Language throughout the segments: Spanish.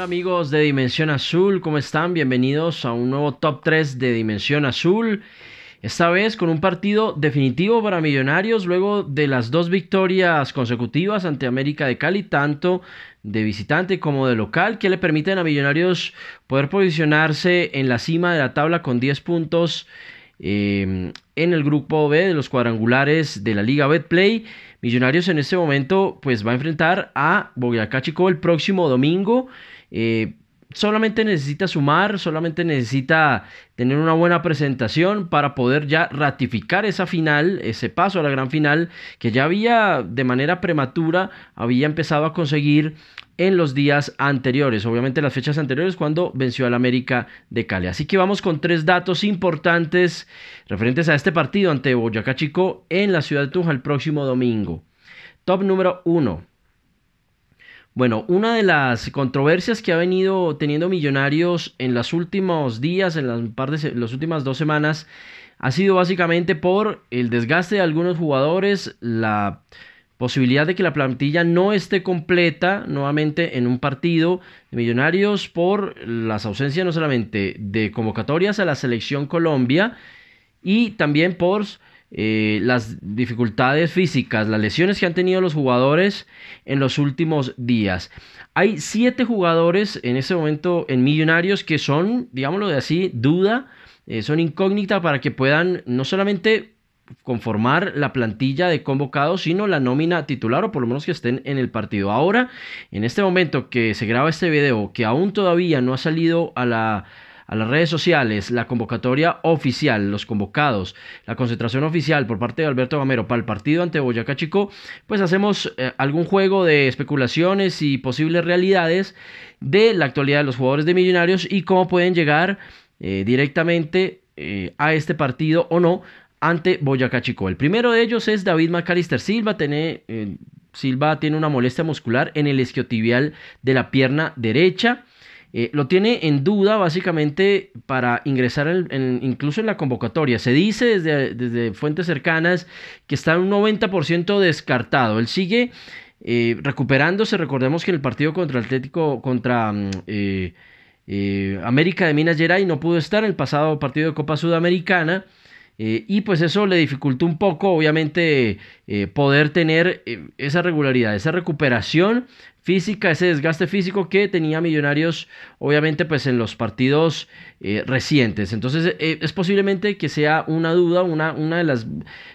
amigos de Dimensión Azul, ¿cómo están? Bienvenidos a un nuevo top 3 de Dimensión Azul. Esta vez con un partido definitivo para Millonarios luego de las dos victorias consecutivas ante América de Cali, tanto de visitante como de local, que le permiten a Millonarios poder posicionarse en la cima de la tabla con 10 puntos Em, en el grupo B de los cuadrangulares de la Liga Betplay, Millonarios en este momento pues va a enfrentar a Boyacá Chico el próximo domingo. Eh, solamente necesita sumar, solamente necesita tener una buena presentación para poder ya ratificar esa final, ese paso a la gran final que ya había de manera prematura, había empezado a conseguir en los días anteriores, obviamente las fechas anteriores cuando venció al América de Cali. Así que vamos con tres datos importantes referentes a este partido ante Boyacá Chico en la ciudad de Tunja el próximo domingo. Top número uno. Bueno, una de las controversias que ha venido teniendo Millonarios en los últimos días, en las, últimas dos semanas, ha sido básicamente por el desgaste de algunos jugadores, la posibilidad de que la plantilla no esté completa nuevamente en un partido de Millonarios por las ausencias no solamente de convocatorias a la selección Colombia y también por eh, las dificultades físicas, las lesiones que han tenido los jugadores en los últimos días. Hay siete jugadores en ese momento en Millonarios que son, digámoslo de así, duda, eh, son incógnita para que puedan no solamente conformar la plantilla de convocados, sino la nómina titular o por lo menos que estén en el partido. Ahora, en este momento que se graba este video, que aún todavía no ha salido a la a las redes sociales la convocatoria oficial, los convocados, la concentración oficial por parte de Alberto Gamero para el partido ante Boyacá Chico, pues hacemos eh, algún juego de especulaciones y posibles realidades de la actualidad de los jugadores de Millonarios y cómo pueden llegar eh, directamente eh, a este partido o no ante Boyacá Chico. El primero de ellos es David Macalister Silva, tiene, Silva tiene una molestia muscular en el esquiotibial de la pierna derecha. Eh, lo tiene en duda básicamente para ingresar incluso en la convocatoria. Se dice desde, fuentes cercanas que está un 90% descartado. Él sigue eh, recuperándose. Recordemos que en el partido contra Atlético, contra mm, eh, América de Minas Gerais no pudo estar en el pasado partido de Copa Sudamericana. y pues eso le dificultó un poco, obviamente, poder tener esa regularidad, esa recuperación física, ese desgaste físico que tenía Millonarios, obviamente, pues en los partidos eh, recientes. Entonces, eh, es posiblemente que sea una duda, una, una de, las,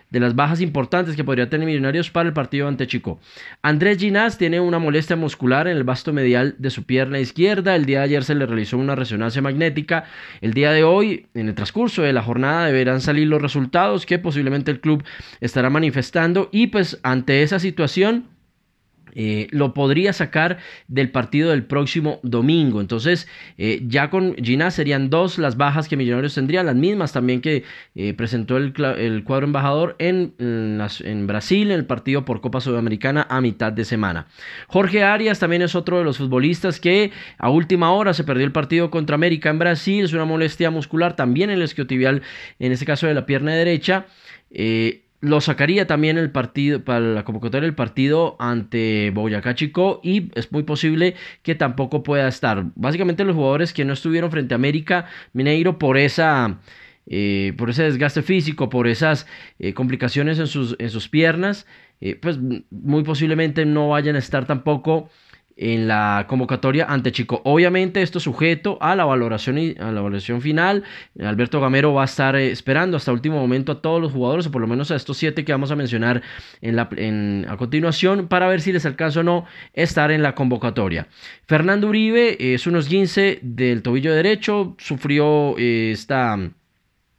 de las bajas importantes que podría tener Millonarios para el partido ante Chico. Andrés Ginás tiene una molestia muscular en el vasto medial de su pierna izquierda. El día de ayer se le realizó una resonancia magnética. El día de hoy, en el transcurso de la jornada, deberán salir los resultados que posiblemente el club estará manifestando. Y pues ante esa situación, eh, lo podría sacar del partido del próximo domingo. Entonces, eh, ya con Gina serían dos las bajas que Millonarios tendría, las mismas también que eh, presentó el, cuadro embajador en, Brasil, en el partido por Copa Sudamericana a mitad de semana. Jorge Arias también es otro de los futbolistas que a última hora se perdió el partido contra América en Brasil, es una molestia muscular también en el esquiotibial, en este caso de la pierna derecha lo sacaría también el partido para la convocatoria del partido ante Boyacá Chico y es muy posible que tampoco pueda estar. Básicamente los jugadores que no estuvieron frente a América Mineiro por esa eh, por ese desgaste físico, por esas eh, complicaciones en sus, en sus piernas, eh, pues muy posiblemente no vayan a estar tampoco en la convocatoria ante Chico. Obviamente esto sujeto a la valoración y a la valoración final. Alberto Gamero va a estar eh, esperando hasta último momento a todos los jugadores o por lo menos a estos siete que vamos a mencionar en a continuación para ver si les alcanza o no estar en la convocatoria. Fernando Uribe eh, es unos 15 del tobillo derecho, sufrió eh, esta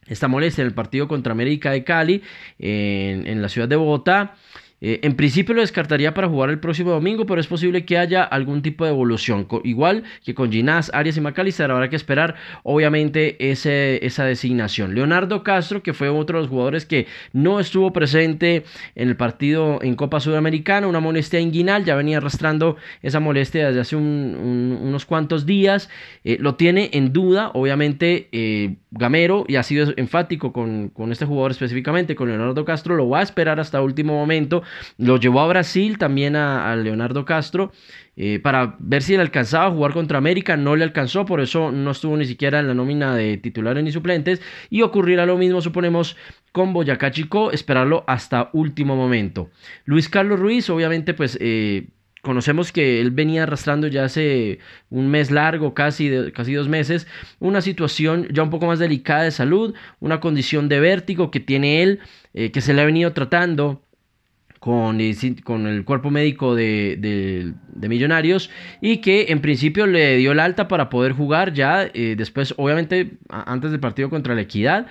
esta molestia en el partido contra América de Cali en, en la ciudad de Bogotá. Eh, en principio lo descartaría para jugar el próximo domingo, pero es posible que haya algún tipo de evolución. igual que con Ginás, Arias y McAllister, habrá que esperar obviamente ese, esa designación. Leonardo Castro, que fue otro de los jugadores que no estuvo presente en el partido en Copa Sudamericana, una molestia inguinal, ya venía arrastrando esa molestia desde hace unos cuantos días, eh, lo tiene en duda, obviamente eh, Gamero, y ha sido enfático con, con este jugador específicamente, con Leonardo Castro, lo va a esperar hasta último momento lo llevó a Brasil también a, Leonardo Castro eh, para ver si le alcanzaba a jugar contra América. No le alcanzó, por eso no estuvo ni siquiera en la nómina de titulares ni suplentes. Y ocurrirá lo mismo, suponemos, con Boyacá Chico, esperarlo hasta último momento. Luis Carlos Ruiz, obviamente, pues... Eh, conocemos que él venía arrastrando ya hace un mes largo, casi, casi dos meses, una situación ya un poco más delicada de salud, una condición de vértigo que tiene él, eh, que se le ha venido tratando con, el cuerpo médico de, Millonarios y que en principio le dio el alta para poder jugar ya eh, después, obviamente, antes del partido contra la Equidad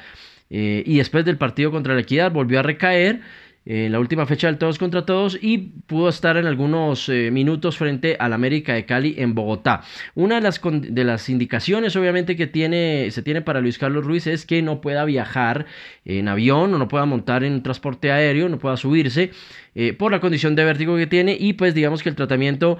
eh, y después del partido contra la Equidad volvió a recaer en eh, la última fecha del todos contra todos y pudo estar en algunos eh, minutos frente al América de Cali en Bogotá. Una de las, de las indicaciones obviamente que tiene, se tiene para Luis Carlos Ruiz es que no pueda viajar en avión o no pueda montar en transporte aéreo, no pueda subirse eh, por la condición de vértigo que tiene y pues digamos que el tratamiento...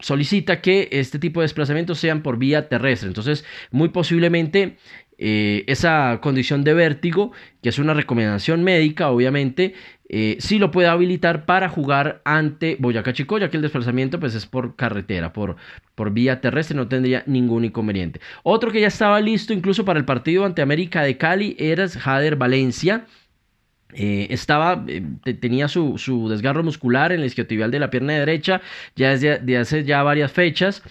solicita que este tipo de desplazamientos sean por vía terrestre. Entonces, muy posiblemente eh, esa condición de vértigo, que es una recomendación médica, obviamente, eh, si lo puede habilitar para jugar ante Boyacá Chico, ya que el desplazamiento pues, es por carretera, por, por vía terrestre, no tendría ningún inconveniente. Otro que ya estaba listo incluso para el partido ante América de Cali era Jader Valencia. Eh, estaba, tenía su, desgarro muscular en el isquiotibial de la pierna derecha ya desde hace ya varias fechas.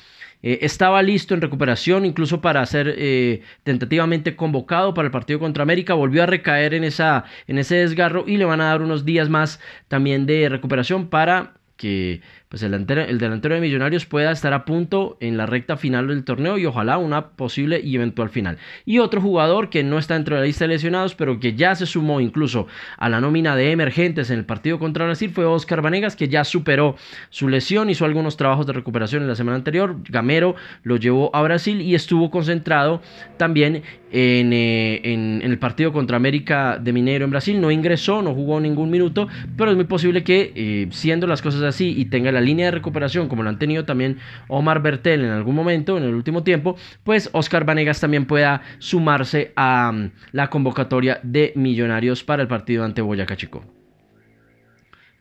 Eh, estaba listo en recuperación, incluso para ser eh, tentativamente convocado para el partido contra América. Volvió a recaer en, esa, en ese desgarro y le van a dar unos días más también de recuperación para que pues el delantero, de Millonarios pueda estar a punto en la recta final del torneo y ojalá una posible y eventual final. Y otro jugador que no está dentro de la lista de lesionados, pero que ya se sumó incluso a la nómina de emergentes en el partido contra Brasil fue Oscar Vanegas, que ya superó su lesión, hizo algunos trabajos de recuperación en la semana anterior. Gamero lo llevó a Brasil y estuvo concentrado también en, eh, el partido contra América de Mineiro en Brasil. No ingresó, no jugó ningún minuto, pero es muy posible que eh, siendo las cosas así y tenga la línea de recuperación, como lo han tenido también Omar Bertel en algún momento, en el último tiempo, pues Oscar Vanegas también pueda sumarse a mm, la convocatoria de Millonarios para el partido ante Boyacá Chico.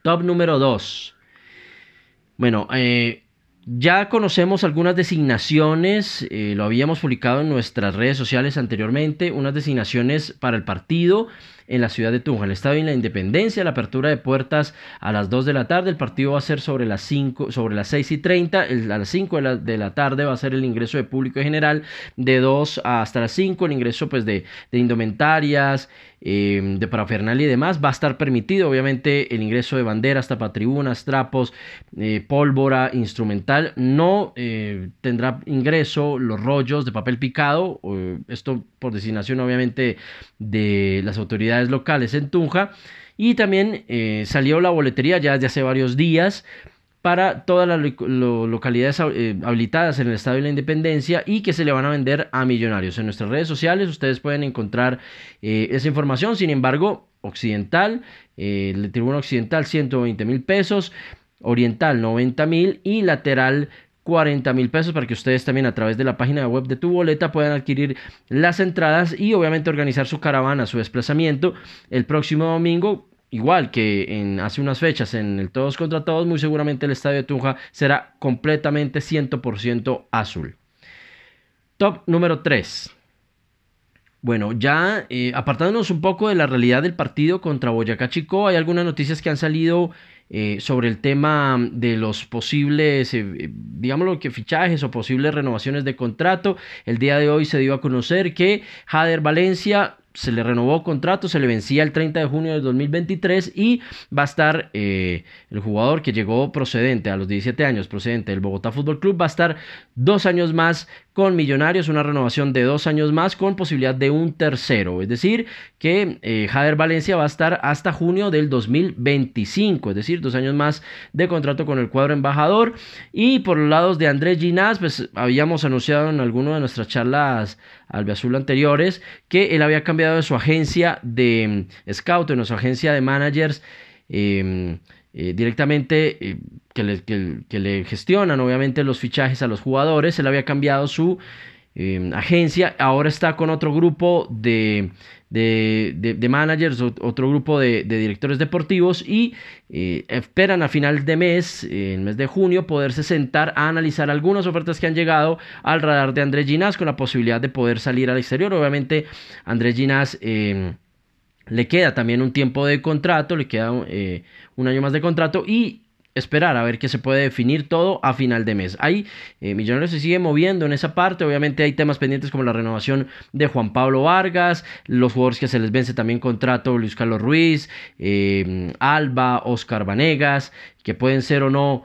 Top número 2. Bueno, eh, ya conocemos algunas designaciones, eh, lo habíamos publicado en nuestras redes sociales anteriormente, unas designaciones para el partido en la ciudad de Tunja. El estado y la Independencia, la apertura de puertas a las 2 de la tarde, el partido va a ser sobre las, 5, sobre las 6 y 30, a las 5 de la, tarde va a ser el ingreso de público en general, de 2 hasta las 5 el ingreso pues, de, de indumentarias, Em, de parafernal y demás, va a estar permitido obviamente el ingreso de banderas, tapatribunas, trapos, eh, pólvora, instrumental. No eh, tendrá ingreso los rollos de papel picado, esto por designación obviamente de las autoridades locales en Tunja. Y también eh, salió la boletería ya desde hace varios días para todas las localidades eh, habilitadas en el Estado de la Independencia y que se le van a vender a millonarios. En nuestras redes sociales ustedes pueden encontrar eh, esa información. Sin embargo, Occidental, eh, el Tribunal Occidental 120 mil pesos, Oriental 90 mil y Lateral 40 mil pesos para que ustedes también a través de la página web de tu boleta puedan adquirir las entradas y obviamente organizar su caravana, su desplazamiento el próximo domingo igual que en, hace unas fechas en el Todos contra Todos, muy seguramente el estadio de Tunja será completamente 100% azul. Top número 3. Bueno, ya eh, apartándonos un poco de la realidad del partido contra Boyacá Chico, hay algunas noticias que han salido eh, sobre el tema de los posibles, eh, digámoslo que fichajes o posibles renovaciones de contrato. El día de hoy se dio a conocer que Jader Valencia se le renovó contrato, se le vencía el 30 de junio del 2023 y va a estar eh, el jugador que llegó procedente a los 17 años, procedente del Bogotá Fútbol Club, va a estar dos años más con Millonarios, una renovación de dos años más con posibilidad de un tercero. Es decir, que eh, Jader Valencia va a estar hasta junio del 2025, es decir, dos años más de contrato con el cuadro embajador. Y por los lados de Andrés Ginás, pues habíamos anunciado en alguna de nuestras charlas albeazul anteriores que él había cambiado de su agencia de mm, scout, de su agencia de managers. Em, eh, directamente eh, que, le, que, le, gestionan obviamente los fichajes a los jugadores. Él había cambiado su eh, agencia, ahora está con otro grupo de, managers, otro grupo de, directores deportivos y esperan a final de mes, en el mes de junio, poderse sentar a analizar algunas ofertas que han llegado al radar de Andrés Ginás con la posibilidad de poder salir al exterior. Obviamente Andrés Ginás le queda también un tiempo de contrato, le queda eh, un año más de contrato y esperar a ver qué se puede definir todo a final de mes. Ahí eh, Millonarios se sigue moviendo en esa parte, obviamente hay temas pendientes como la renovación de Juan Pablo Vargas, los jugadores que se les vence también contrato, Luis Carlos Ruiz, eh, Alba, Oscar Vanegas, que pueden ser o no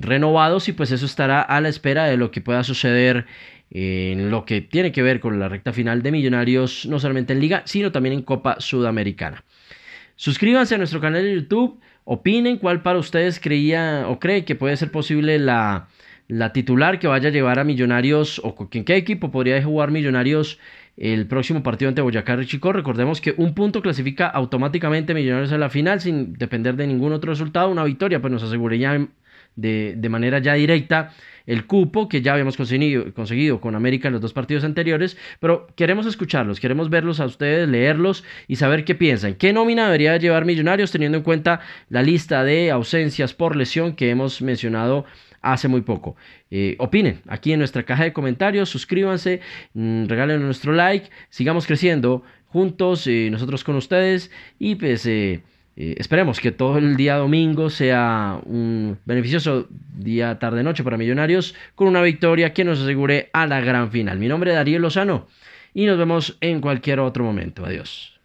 renovados y pues eso estará a la espera de lo que pueda suceder en lo que tiene que ver con la recta final de Millonarios, no solamente en Liga, sino también en Copa Sudamericana. Suscríbanse a nuestro canal de YouTube, opinen cuál para ustedes creía o cree que puede ser posible la, titular que vaya a llevar a Millonarios o con qué equipo podría jugar Millonarios el próximo partido ante Boyacá Chico. Recordemos que un punto clasifica automáticamente Millonarios a la final sin depender de ningún otro resultado. Una victoria pues nos aseguraría de, de manera ya directa el cupo que ya habíamos conseguido, conseguido con América en los dos partidos anteriores, pero queremos escucharlos, queremos verlos a ustedes, leerlos y saber qué piensan. ¿Qué nómina debería llevar Millonarios teniendo en cuenta la lista de ausencias por lesión que hemos mencionado? hace muy poco. Eh, opinen aquí en nuestra caja de comentarios, suscríbanse, mm, regalen nuestro like, sigamos creciendo juntos, eh, nosotros con ustedes y pues... Eh, eh, esperemos que todo el día domingo sea un beneficioso día, tarde, noche para Millonarios con una victoria que nos asegure a la gran final. Mi nombre es Darío Lozano y nos vemos en cualquier otro momento. Adiós.